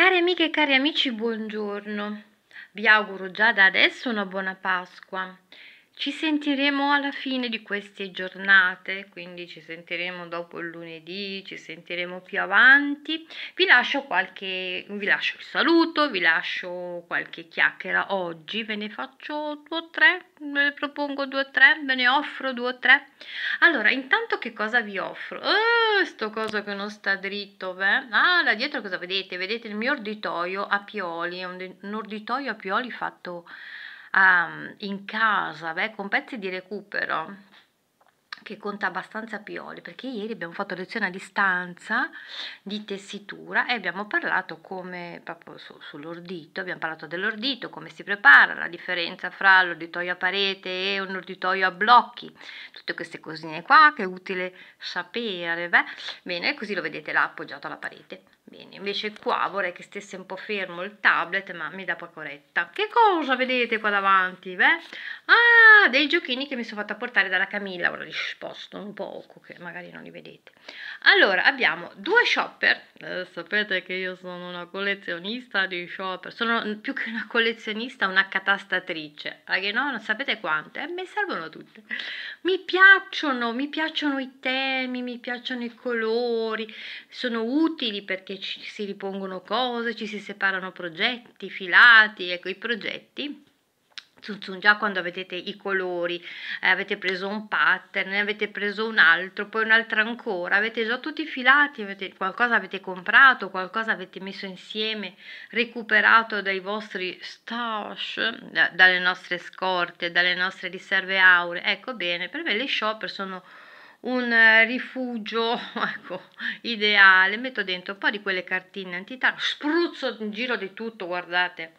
Cari amiche e cari amici, buongiorno. Vi auguro già da adesso una buona Pasqua ci sentiremo alla fine di queste giornate, quindi ci sentiremo dopo il lunedì, ci sentiremo più avanti. Vi lascio qualche vi lascio il saluto, vi lascio qualche chiacchiera oggi, ve ne faccio due o tre, ve ne propongo due o tre, ve ne offro due o tre. Allora, intanto che cosa vi offro? Oh, sto coso che non sta dritto, beh. Ah, là dietro cosa vedete? Vedete il mio orditoio a pioli, un orditoio a pioli fatto um, in casa, beh, con pezzi di recupero che conta abbastanza Pioli perché ieri abbiamo fatto lezione a distanza di tessitura e abbiamo parlato come proprio su, sull'ordito, abbiamo parlato dell'ordito, come si prepara, la differenza fra l'orditoio a parete e un orditoio a blocchi, tutte queste cosine qua che è utile sapere, beh. bene, così lo vedete là appoggiato alla parete. Bene, invece qua vorrei che stesse un po' fermo il tablet, ma mi dà poco retta. Che cosa vedete qua davanti? Beh? Ah, dei giochini che mi sono fatta portare dalla Camilla, ora li sposto un poco, che magari non li vedete. Allora, abbiamo due shopper, eh, sapete che io sono una collezionista di shopper, sono più che una collezionista, una catastatrice, perché ah, no, non sapete quante, eh, mi servono tutte. Mi piacciono, mi piacciono i temi, mi piacciono i colori, sono utili perché che ci si ripongono cose, ci si separano progetti, filati, ecco i progetti già quando avete i colori, eh, avete preso un pattern, ne avete preso un altro, poi un altro ancora, avete già tutti i filati, avete, qualcosa avete comprato, qualcosa avete messo insieme, recuperato dai vostri stash, da, dalle nostre scorte, dalle nostre riserve auree. Ecco bene, per me le shopper sono un eh, rifugio ecco, ideale, metto dentro un po' di quelle cartine antità, spruzzo in giro di tutto, guardate,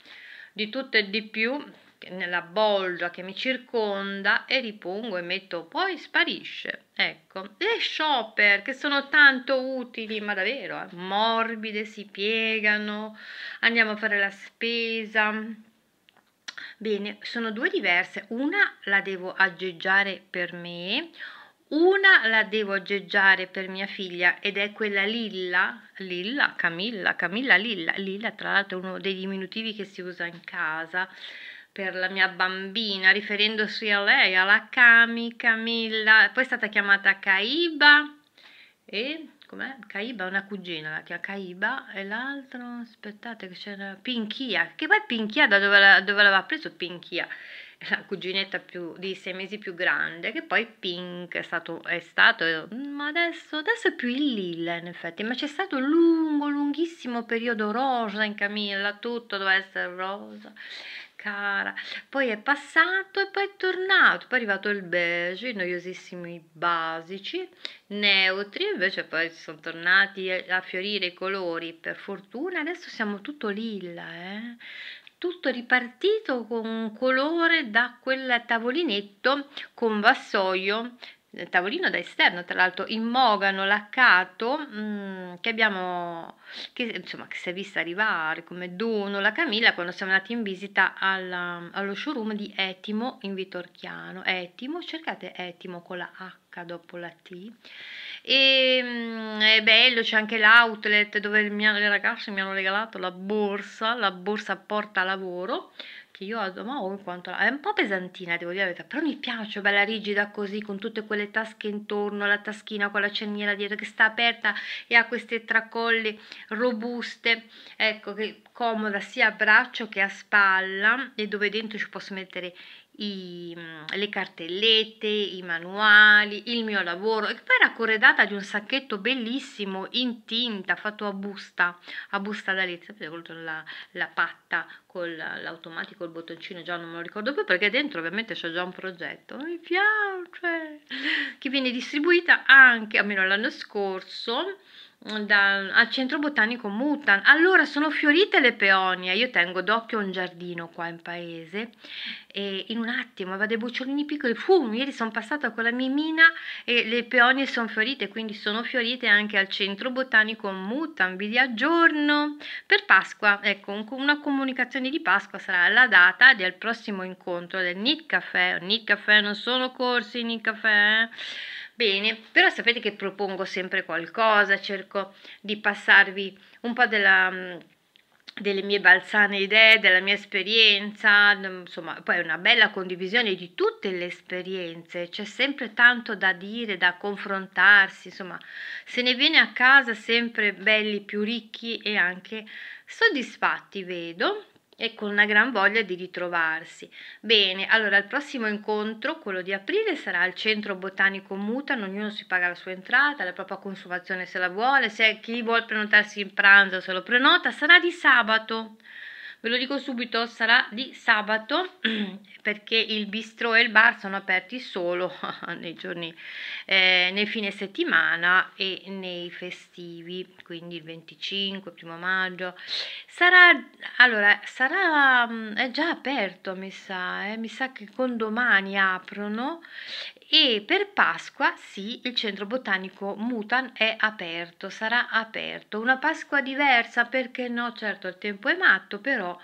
di tutto e di più nella bolgia che mi circonda e ripongo e metto poi sparisce ecco le shopper che sono tanto utili ma davvero eh, morbide si piegano andiamo a fare la spesa bene sono due diverse una la devo aggeggiare per me una la devo aggeggiare per mia figlia ed è quella Lilla, Lilla, Camilla, Camilla Lilla. Lilla tra l'altro è uno dei diminutivi che si usa in casa per la mia bambina, riferendosi a lei, alla Cami, Camilla. Poi è stata chiamata Caiba e com'è? Caiba, una cugina la chiama Caiba e l'altro, aspettate che c'era Pinchia, che poi Pinchia da dove, l'aveva preso Pinchia? la cuginetta più, di sei mesi più grande, che poi Pink è stato, è stato ma mm, adesso, adesso è più il lilla in effetti, ma c'è stato un lungo, lunghissimo periodo rosa in Camilla, tutto doveva essere rosa, cara, poi è passato e poi è tornato, poi è arrivato il beige, i noiosissimi basici, neutri, invece poi sono tornati a fiorire i colori, per fortuna adesso siamo tutto lilla, eh? tutto ripartito con colore da quel tavolinetto con vassoio eh, tavolino da esterno tra l'altro in mogano laccato mm, che abbiamo che, insomma che si è vista arrivare come dono la Camilla quando siamo andati in visita alla, allo showroom di Etimo in Vitorchiano Etimo cercate Etimo con la H dopo la T e mh, mm, è bello c'è anche l'outlet dove mia, le ragazze mi hanno regalato la borsa la borsa porta lavoro che io ho in oh, quanto è un po' pesantina devo dire però mi piace bella rigida così con tutte quelle tasche intorno la taschina con la cerniera dietro che sta aperta e ha queste tracolle robuste ecco che comoda sia a braccio che a spalla e dove dentro ci posso mettere i, mm, le cartellette, i manuali, il mio lavoro e poi era corredata di un sacchetto bellissimo in tinta fatto a busta, a busta da lezza, la, la patta con l'automatico, il bottoncino, già non me lo ricordo più perché dentro ovviamente c'è già un progetto, mi piace, che viene distribuita anche, almeno l'anno scorso, da, al centro botanico Mutan. Allora sono fiorite le peonie, io tengo d'occhio un giardino qua in paese e in un attimo vado dei bocciolini piccoli, fum, ieri sono passata con la mimina e le peonie sono fiorite, quindi sono fiorite anche al centro botanico Mutan, vi aggiorno per Pasqua, ecco una comunicazione di Pasqua sarà la data del prossimo incontro del NIT Café, NIT Café non sono corsi, NIT Café... Eh? Bene, però sapete che propongo sempre qualcosa, cerco di passarvi un po' della, mm, delle mie balzane idee, della mia esperienza, mm, insomma, poi una bella condivisione di tutte le esperienze, c'è sempre tanto da dire, da confrontarsi, insomma, se ne viene a casa sempre belli, più ricchi e anche soddisfatti, vedo e con una gran voglia di ritrovarsi. Bene, allora il prossimo incontro, quello di aprile, sarà al Centro Botanico Mutano, ognuno si paga la sua entrata, la propria consumazione se la vuole, se chi vuole prenotarsi in pranzo se lo prenota, sarà di sabato ve lo dico subito sarà di sabato perché il bistro e il bar sono aperti solo nei giorni eh, nel fine settimana e nei festivi quindi il 25 primo maggio sarà allora sarà mm, è già aperto mi sa eh, mi sa che con domani aprono e per Pasqua sì, il centro botanico Mutan è aperto, sarà aperto. Una Pasqua diversa perché no, certo il tempo è matto, però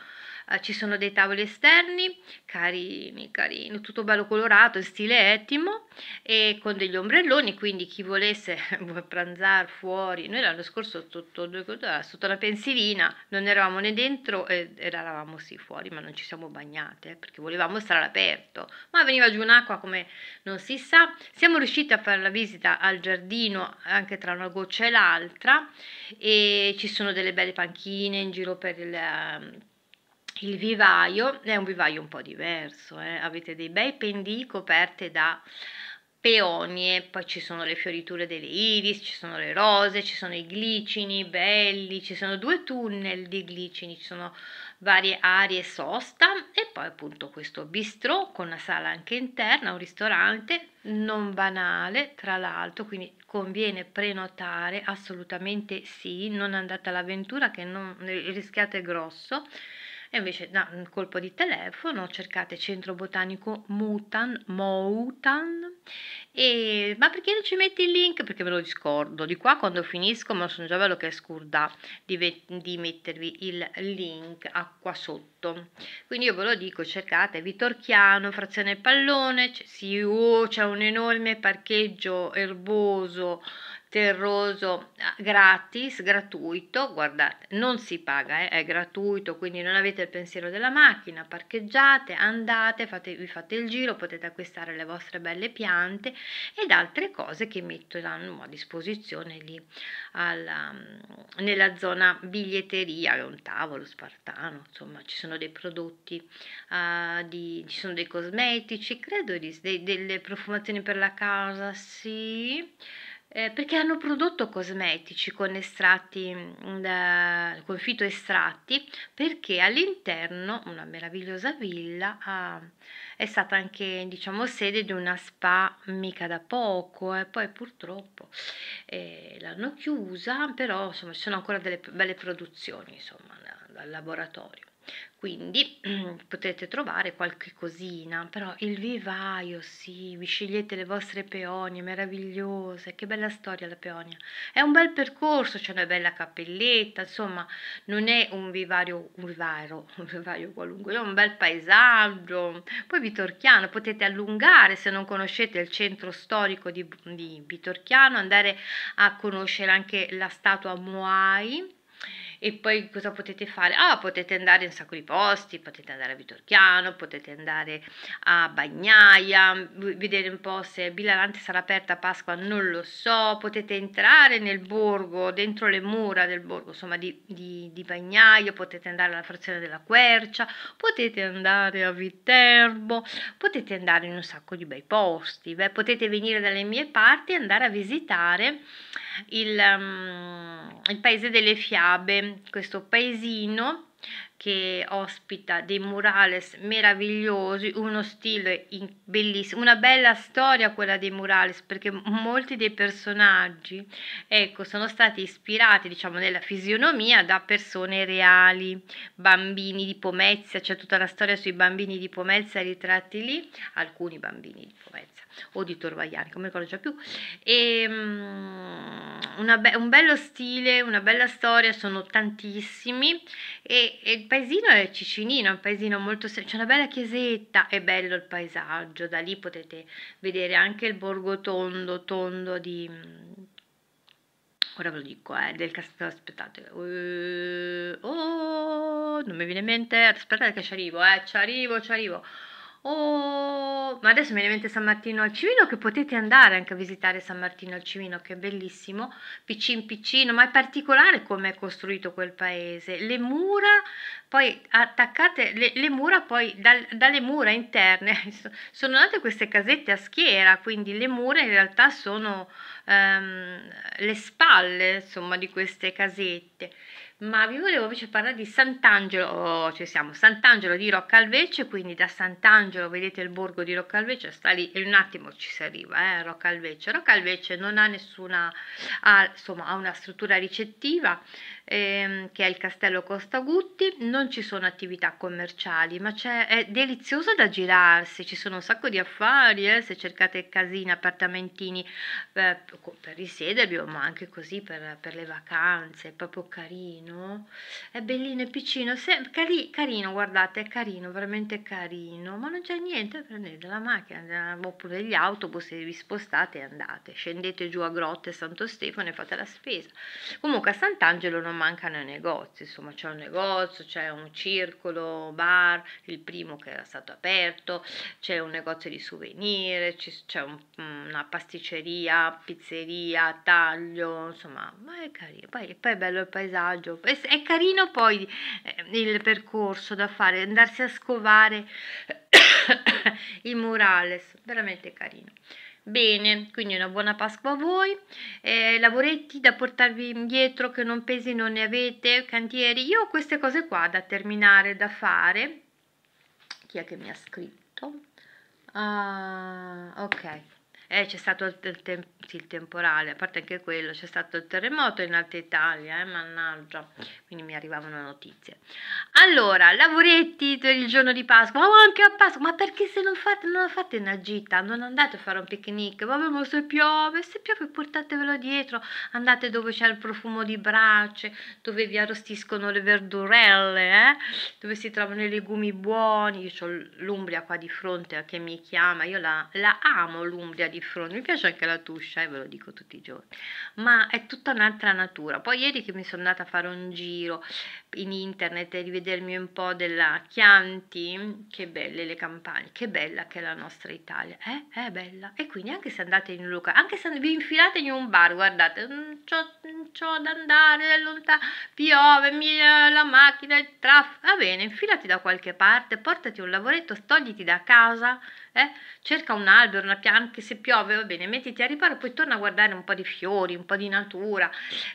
eh, ci sono dei tavoli esterni carini, carini, tutto bello colorato, in stile etimo e con degli ombrelloni, quindi chi volesse pranzare fuori, noi l'anno scorso sotto, eh, sotto una pensilina non eravamo né dentro ed eravamo sì fuori, ma non ci siamo bagnate eh, perché volevamo stare all'aperto, ma veniva giù un'acqua come non si sa, siamo riusciti a fare la visita al giardino anche tra una goccia e l'altra e ci sono delle belle panchine in giro per il ehm, il vivaio è un vivaio un po' diverso, eh? avete dei bei pendii coperte da peonie, poi ci sono le fioriture delle iris, ci sono le rose, ci sono i glicini belli, ci sono due tunnel di glicini, ci sono varie aree sosta e poi appunto questo bistrò con una sala anche interna, un ristorante non banale tra l'altro, quindi conviene prenotare assolutamente sì, non andate all'avventura che non, il rischiato è grosso. E invece da un colpo di telefono cercate Centro Botanico Mutan, Moutan, e, ma perché non ci metti il link? Perché ve lo discordo, di qua quando finisco ma sono già bello che scorda di, di mettervi il link a qua sotto. Quindi io ve lo dico, cercate Vitorchiano, Frazione Pallone, c'è, sì, oh, c'è un enorme parcheggio erboso terroso ah, gratis, gratuito, guardate, non si paga, eh, è gratuito, quindi non avete il pensiero della macchina, parcheggiate, andate, fate, vi fate il giro, potete acquistare le vostre belle piante ed altre cose che metteranno a disposizione lì alla, mm, nella zona biglietteria, è un tavolo spartano, insomma ci sono dei prodotti, uh, di, ci sono dei cosmetici, credo di, de, delle profumazioni per la casa, sì eh, perché hanno prodotto cosmetici con estratti, mm, da, con fitoestratti, perché all'interno una meravigliosa villa ha, è stata anche diciamo sede di una spa mica da poco e eh, poi purtroppo eh, l'hanno chiusa, però insomma ci sono ancora delle belle produzioni insomma dal laboratorio quindi potete trovare qualche cosina, però il vivaio sì, vi scegliete le vostre peonie meravigliose, che bella storia la peonia, è un bel percorso, c'è una bella cappelletta, insomma non è un vivario, un vivario, un vivario qualunque, è un bel paesaggio, poi Vitorchiano, potete allungare se non conoscete il centro storico di, di Vitorchiano, andare a conoscere anche la statua Moai, e poi cosa potete fare? Ah, potete andare in un sacco di posti, potete andare a Vitorchiano, potete andare a Bagnaia, vedere un po' se Bilalante sarà aperta a Pasqua, non lo so, potete entrare nel borgo, dentro le mura del borgo, insomma di, di, di Bagnaia, potete andare alla frazione della Quercia, potete andare a Viterbo, potete andare in un sacco di bei posti, beh, potete venire dalle mie parti e andare a visitare il, um, il paese delle fiabe, questo paesino che ospita dei murales meravigliosi, uno stile bellissimo, una bella storia quella dei murales perché molti dei personaggi ecco, sono stati ispirati diciamo nella fisionomia da persone reali, bambini di Pomezia, c'è tutta la storia sui bambini di Pomezia ritratti lì, alcuni bambini di Pomezia o di Torvagliani, come ricordo già più. E, ehm, um, be- un bello stile, una bella storia, sono tantissimi. E, e il paesino è Cicinino, è un paesino molto sem- c'è una bella chiesetta, è bello il paesaggio, da lì potete vedere anche il borgo tondo, tondo di ora ve lo dico, eh, del castello, aspettate, uh, oh, non mi viene in mente, aspettate che ci arrivo, eh, ci arrivo, ci arrivo, o oh, ma adesso mi viene in mente San Martino al Cimino che potete andare anche a visitare San Martino al Cimino che è bellissimo, piccin piccino, ma è particolare come è costruito quel paese. Le mura poi attaccate le, le mura poi dal, dalle mura interne sono nate queste casette a schiera, quindi le mura in realtà sono ehm, le spalle, insomma, di queste casette ma vi volevo invece parlare di Sant'Angelo, oh, ci siamo, Sant'Angelo di Roccalvece, quindi da Sant'Angelo vedete il borgo di Roccalvece, sta lì in un attimo ci si arriva, eh, Roccalvece. Roccalvece non ha nessuna, ha, insomma ha una struttura ricettiva, ehm, che è il castello Costagutti, non ci sono attività commerciali, ma è delizioso da girarsi, ci sono un sacco di affari, eh, se cercate casine, appartamentini eh, per risiedervi ma anche così per, per, le vacanze, è proprio carino, è bellino, e piccino, se, cari, carino, guardate, è carino, veramente carino, ma non c'è niente, prendete la macchina oppure gli autobus, se vi spostate e andate, scendete giù a Grotte Santo Stefano e fate la spesa. Comunque a Sant'Angelo non mancano i negozi, insomma c'è un negozio, c'è un circolo, bar, il primo che era stato aperto, c'è un negozio di souvenir, c'è un, una pasticceria, pizzeria, taglio, insomma, ma è carino, poi, poi è bello il paesaggio, è, è carino poi eh, il percorso da fare, andarsi a scovare il murales, veramente carino. Bene, quindi una buona Pasqua a voi, eh, lavoretti da portarvi indietro che non pesi non ne avete, cantieri, io ho queste cose qua da terminare, da fare. Chi è che mi ha scritto? Uh, ok eh, c'è stato il, il, te- il, temporale, a parte anche quello, c'è stato il terremoto in Alta Italia, eh, mannaggia, quindi mi arrivavano notizie. Allora, lavoretti per il giorno di Pasqua, ma anche a Pasqua, ma perché se non fate, non la fate una gita, non andate a fare un picnic, vabbè ma se piove, se piove portatevelo dietro, andate dove c'è il profumo di brace, dove vi arrostiscono le verdurelle, eh? dove si trovano i legumi buoni, io ho l'Umbria qua di fronte che mi chiama, io la, la amo l'Umbria di di fronte, mi piace anche la tuscia e eh, ve lo dico tutti i giorni, ma è tutta un'altra natura. Poi ieri che mi sono andata a fare un giro in internet e rivedermi un po' della Chianti, che belle le campagne, che bella che è la nostra Italia, eh? È bella. E quindi anche se andate in un locale, anche se vi infilate in un bar, guardate, non c'ho, non c'ho da andare, è lontano, piove, mi, la macchina, il traffico, va bene, infilati da qualche parte, portati un lavoretto, togliti da casa eh? cerca un albero, una pianta, anche se piove, va bene, mettiti a riparo, poi torna a guardare un po' di fiori, un po' di natura,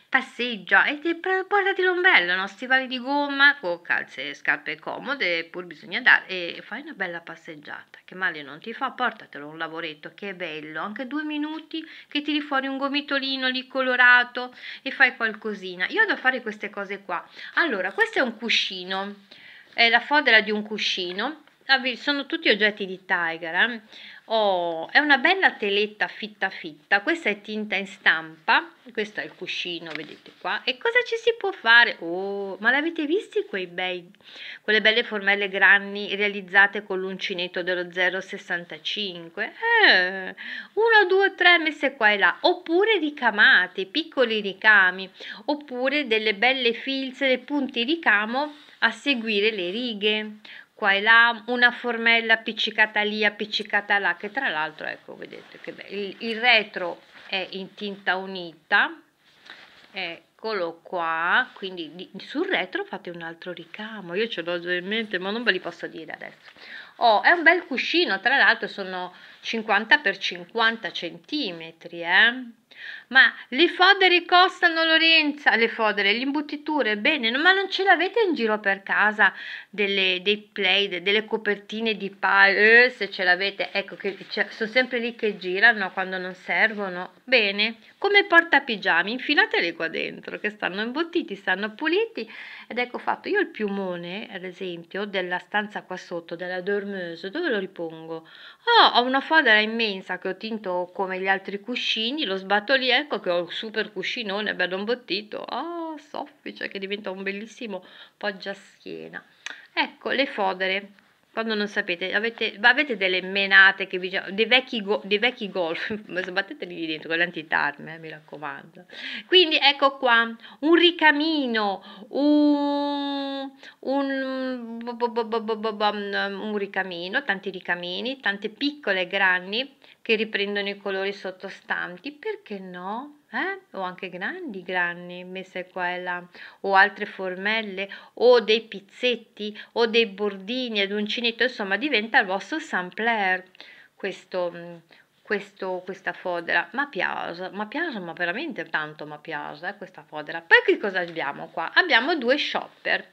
passeggia e ti, portati l'ombrello, no? stivali di gomma, con calze e scarpe comode, pur bisogna dare, e fai una bella passeggiata, che male non ti fa, portatelo un lavoretto, che è bello, anche due minuti che tiri fuori un gomitolino lì colorato e fai qualcosina. Io devo fare queste cose qua. Allora, questo è un cuscino, è la fodera di un cuscino sono tutti oggetti di Tiger. Eh? Oh, è una bella teletta fitta fitta, questa è tinta in stampa, questo è il cuscino, vedete qua. E cosa ci si può fare? Oh, ma l'avete visti quei bei, quelle belle formelle granni realizzate con l'uncinetto dello 0,65? Eh, uno, due, tre messe qua e là, oppure ricamate, piccoli ricami, oppure delle belle filze, dei punti ricamo a seguire le righe qua e là, una formella appiccicata lì, appiccicata là, che tra l'altro, ecco, vedete che bello. Il, il retro è in tinta unita, eccolo qua, quindi di, sul retro fate un altro ricamo, io ce l'ho già in mente, ma non ve li posso dire adesso. Oh, è un bel cuscino, tra l'altro sono 50 x 50 centimetri, eh? Ma le fodere costano Lorenza, le fodere, le imbottiture, bene, ma non ce l'avete in giro per casa delle, dei play, delle copertine di pal, eh, se ce l'avete, ecco che sono sempre lì che girano quando non servono, bene, come porta pigiami, infilateli qua dentro che stanno imbottiti, stanno puliti ed ecco fatto, io il piumone ad esempio della stanza qua sotto, della dormeuse, dove lo ripongo? Oh, ho una fodera immensa che ho tinto come gli altri cuscini, lo sbatto fatto lì, ecco che ho il super cuscinone bello imbottito, oh, soffice, che diventa un bellissimo poggiaschiena. Ecco, le fodere, quando non sapete, avete, avete delle menate, che vi, dei, vecchi go, dei vecchi golf, sbatteteli lì dentro con l'antitarme, eh, mi raccomando. Quindi ecco qua, un ricamino, un, un, un ricamino, tanti ricamini, tante piccole e grani, che riprendono i colori sottostanti, perché no? Eh? O anche grandi grani messe qua e là, o altre formelle, o dei pizzetti, o dei bordini ad uncinetto, insomma diventa il vostro sampler questo, mm, questo, questa fodera. Ma piace, ma piace, ma veramente tanto ma piace eh, questa fodera. Poi che cosa abbiamo qua? Abbiamo due shopper.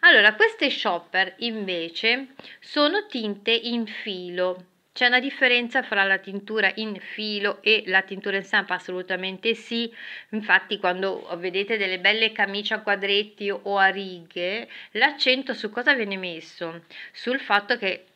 Allora, queste shopper invece sono tinte in filo c'è una differenza fra la tintura in filo e la tintura in stampa? Assolutamente sì. Infatti, quando vedete delle belle camicie a quadretti o a righe, l'accento su cosa viene messo? Sul fatto che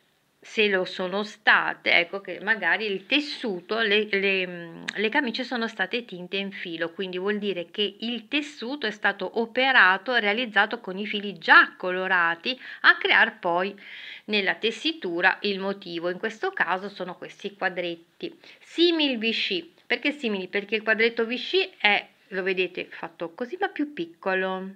se lo sono state, ecco che magari il tessuto, le, le, le, camicie sono state tinte in filo, quindi vuol dire che il tessuto è stato operato, realizzato con i fili già colorati a creare poi nella tessitura il motivo, in questo caso sono questi quadretti. simili Vichy, perché simili? Perché il quadretto Vichy è, lo vedete, fatto così ma più piccolo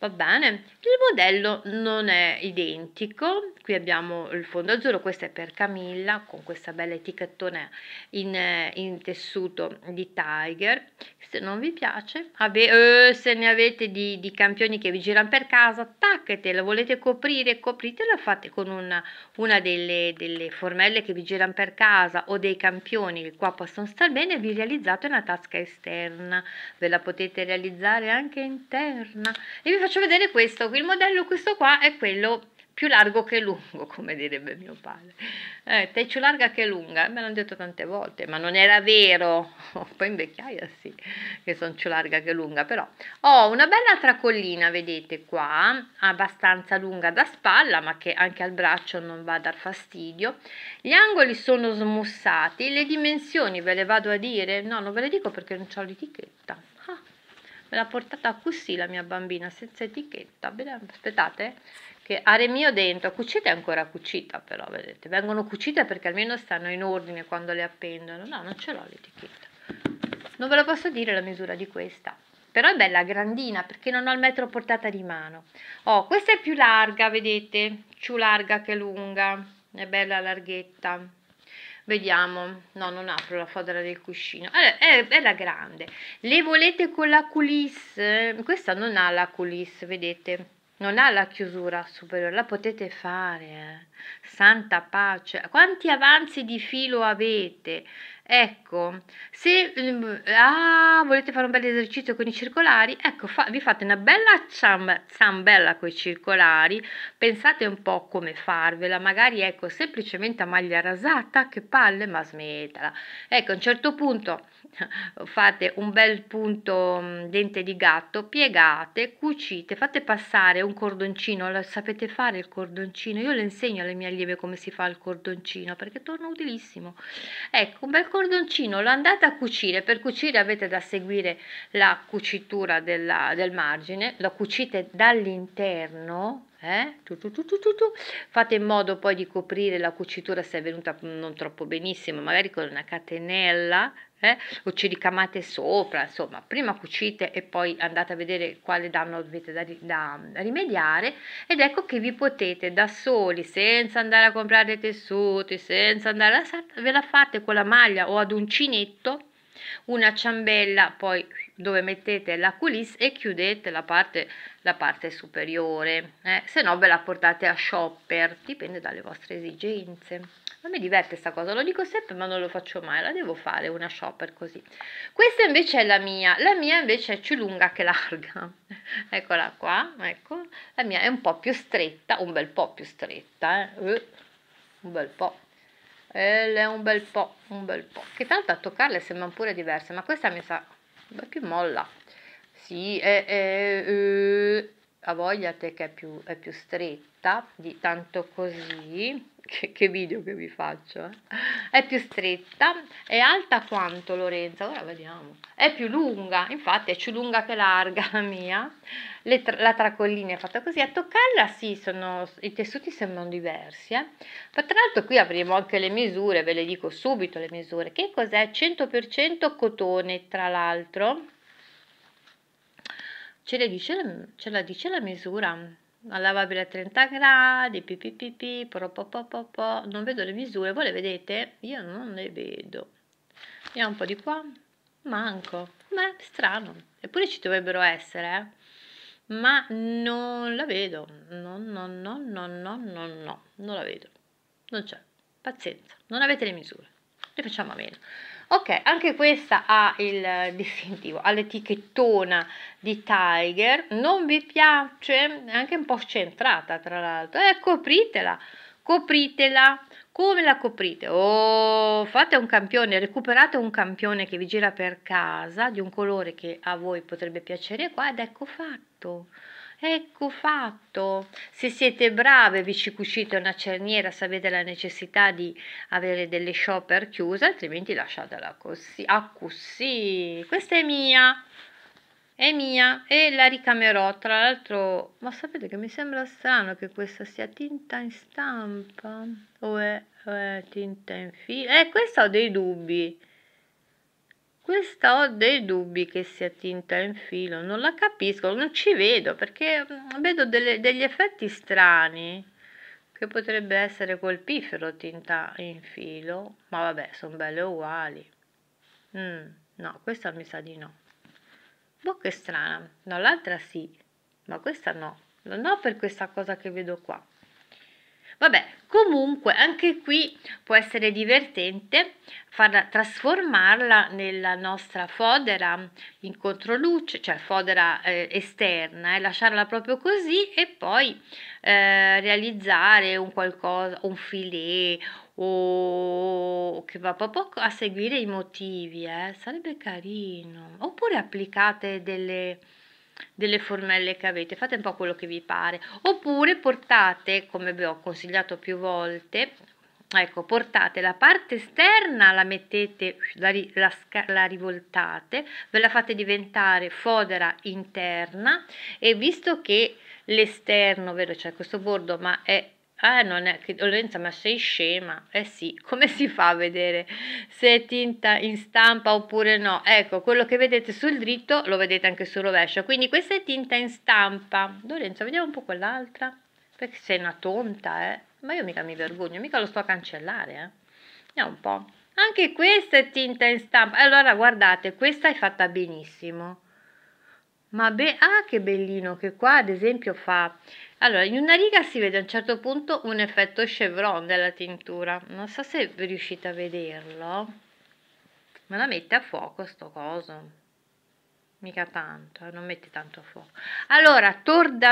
va bene il modello non è identico qui abbiamo il fondo azzurro questo è per Camilla con questa bella etichettone in, eh, in tessuto di Tiger se non vi piace ave, eh, se ne avete di, di, campioni che vi girano per casa attaccatela volete coprire copritela fate con una, una delle, delle formelle che vi girano per casa o dei campioni che qua possono star bene vi realizzate una tasca esterna ve la potete realizzare anche interna e vi faccio faccio vedere questo, il modello questo qua è quello più largo che lungo, come direbbe mio padre. Eh, teccio larga che lunga, me l'hanno detto tante volte, ma non era vero. Poi in vecchiaia sì, che sono più larga che lunga, però. Ho oh, una bella tracollina, vedete qua, abbastanza lunga da spalla, ma che anche al braccio non va a dar fastidio. Gli angoli sono smussati, le dimensioni ve le vado a dire? No, non ve le dico perché non ho l'etichetta. Ah me l'ha portata così la mia bambina senza etichetta aspettate che mio dentro cucita è ancora cucita però vedete vengono cucite perché almeno stanno in ordine quando le appendono no non ce l'ho l'etichetta non ve la posso dire la misura di questa però è bella grandina perché non ho il metro portata di mano oh questa è più larga vedete più larga che lunga è bella larghetta Vediamo, no, non apro la fodera del cuscino. Allora, è, era grande. Le volete con la coulisse? Questa non ha la coulisse, vedete? Non ha la chiusura superiore, la potete fare. Eh? Santa pace. Quanti avanzi di filo avete? Ecco, se ehm, ah, volete fare un bel esercizio con i circolari, ecco, fa, vi fate una bella ciambella con i circolari, pensate un po' come farvela, magari ecco, semplicemente a maglia rasata, che palle, ma smettala. Ecco, a un certo punto fate un bel punto mm, dente di gatto, piegate, cucite, fate passare un cordoncino, lo sapete fare il cordoncino? Io le insegno alle mie allieve come si fa il cordoncino, perché torna utilissimo. Ecco, un bel cordoncino cordoncino lo andate a cucire, per cucire avete da seguire la cucitura della, del margine, lo cucite dall'interno, eh? Tu, tu, tu, fate in modo poi di coprire la cucitura se è venuta non troppo benissimo, magari con una catenella, eh? o ci ricamate sopra, insomma, prima cucite e poi andate a vedere quale danno avete da, da, da rimediare ed ecco che vi potete da soli, senza andare a comprare tessuti, senza andare a sarta, ve la fate con la maglia o ad uncinetto, una ciambella, poi dove mettete la culisse e chiudete la parte, la parte superiore, eh? se no ve la portate a shopper, dipende dalle vostre esigenze. Ma mi diverte sta cosa, lo dico sempre ma non lo faccio mai, la devo fare una shopper così. Questa invece è la mia, la mia invece è più lunga che larga. Eccola qua, ecco. La mia è un po' più stretta, un bel po' più stretta, eh. Uh, un bel po'. E è un bel po', un bel po'. Che tanto a toccarle sembrano pure diverse, ma questa mi sa un più molla. Sì, è, è, è, eh, a voglia te che è più, è più stretta, di tanto così che, che video che vi faccio eh? è più stretta è alta quanto Lorenza ora vediamo è più lunga infatti è più lunga che larga la mia tra la tracollina è fatta così a toccarla sì sono i tessuti sembrano diversi eh? ma tra l'altro qui avremo anche le misure ve le dico subito le misure che cos'è 100% cotone tra l'altro ce, ce la dice la misura la lavabile a 30 gradi, pipipipi, propopopopo, non vedo le misure, voi le vedete? Io non le vedo. Vediamo un po' di qua, manco, ma è strano, eppure ci dovrebbero essere, eh. ma non la vedo, no, no, no, no, no, no, no, non la vedo, non c'è, pazienza, non avete le misure ne facciamo a meno. Ok, anche questa ha il distintivo, ha l'etichettona di Tiger, non vi piace? È anche un po' scentrata tra l'altro, e eh, copritela, copritela, come la coprite? Oh, fate un campione, recuperate un campione che vi gira per casa di un colore che a voi potrebbe piacere qua ed ecco fatto. Ecco fatto. Se siete brave vi ci cucite una cerniera se avete la necessità di avere delle shopper chiuse, altrimenti lasciatela così. Ah, così. Questa è mia. È mia e la ricamerò. Tra l'altro, ma sapete che mi sembra strano che questa sia tinta in stampa o è, o è tinta in filo? Eh, questa ho dei dubbi. Questa ho dei dubbi che sia tinta in filo, non la capisco, non ci vedo perché mm, vedo delle, degli effetti strani che potrebbe essere col pifero tinta in filo, ma vabbè, sono belle uguali. Mm, no, questa mi sa di no. Bocca strana, no, l'altra sì, ma questa no, non ho per questa cosa che vedo qua. Vabbè, comunque anche qui può essere divertente farla, trasformarla nella nostra fodera in controluce, cioè fodera eh, esterna, e eh, lasciarla proprio così e poi eh, realizzare un qualcosa, un filet o che va proprio a seguire i motivi, eh. sarebbe carino. Oppure applicate delle delle formelle che avete, fate un po' quello che vi pare, oppure portate, come vi ho consigliato più volte, ecco, portate la parte esterna, la mettete, la, la, la rivoltate, ve la fate diventare fodera interna e visto che l'esterno, vero, cioè questo bordo, ma è Ah, non è che Lorenza, ma sei scema? Eh sì, come si fa a vedere se è tinta in stampa oppure no? Ecco, quello che vedete sul dritto lo vedete anche sul rovescio. Quindi questa è tinta in stampa. Lorenza, vediamo un po' quell'altra. Perché sei una tonta, eh? Ma io mica mi vergogno, mica lo sto a cancellare, eh? Vediamo un po'. Anche questa è tinta in stampa. Allora, guardate, questa è fatta benissimo ma be- ah che bellino che qua ad esempio fa allora in una riga si vede a un certo punto un effetto chevron della tintura non so se riuscite a vederlo ma la mette a fuoco sto coso mica tanto eh, non mette tanto a fuoco allora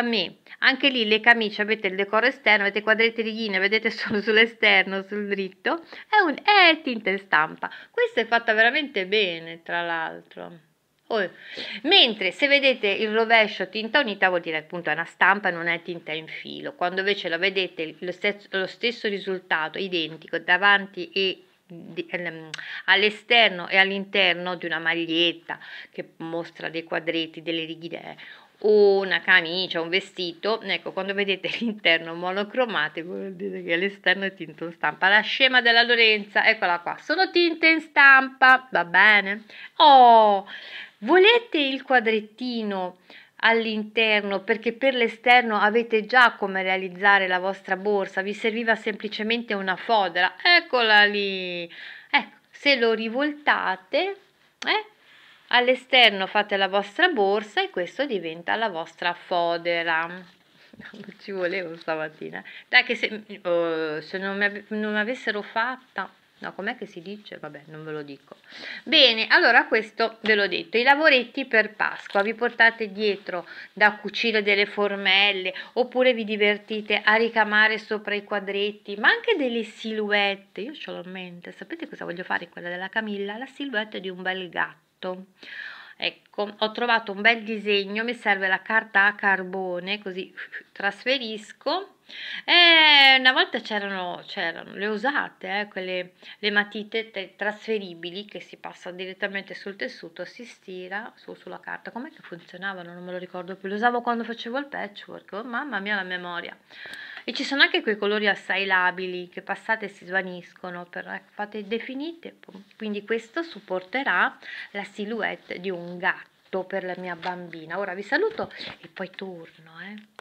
me. anche lì le camicie avete il decoro esterno avete quadretti rigine vedete solo sull'esterno sul dritto è, un, è tinta e stampa questa è fatta veramente bene tra l'altro Oh. Mentre se vedete il rovescio tinta unita vuol dire appunto è una stampa, non è tinta in filo. Quando invece lo vedete lo stesso, lo stesso risultato, identico, davanti e ehm, all'esterno e all'interno di una maglietta che mostra dei quadretti, delle righe eh, o una camicia, un vestito, ecco quando vedete l'interno monocromatico vuol dire che all'esterno è tinta in stampa, la scema della Lorenza, eccola qua, sono tinte in stampa, va bene? Oh, Volete il quadrettino all'interno perché per l'esterno avete già come realizzare la vostra borsa, vi serviva semplicemente una fodera. Eccola lì. Ecco, se lo rivoltate, eh, all'esterno fate la vostra borsa e questo diventa la vostra fodera. Non ci volevo stamattina. Dai che se, oh, se non, mi, non mi avessero fatta no com'è che si dice? Vabbè non ve lo dico. Bene allora questo ve l'ho detto, i lavoretti per Pasqua vi portate dietro da cucire delle formelle oppure vi divertite a ricamare sopra i quadretti ma anche delle silhouette, io ce l'ho in mente, sapete cosa voglio fare? Quella della Camilla, la silhouette di un bel gatto. Ecco, ho trovato un bel disegno, mi serve la carta a carbone, così trasferisco e eh, una volta c'erano, c'erano le usate, eh, quelle le matite te- trasferibili che si passa direttamente sul tessuto, si stira su, sulla carta. Com'è che funzionavano? Non me lo ricordo più. Lo usavo quando facevo il patchwork. Oh, mamma mia, la memoria. E ci sono anche quei colori assai labili che passate si svaniscono, però ecco, fate definite. Quindi questo supporterà la silhouette di un gatto per la mia bambina. Ora vi saluto e poi torno. Eh.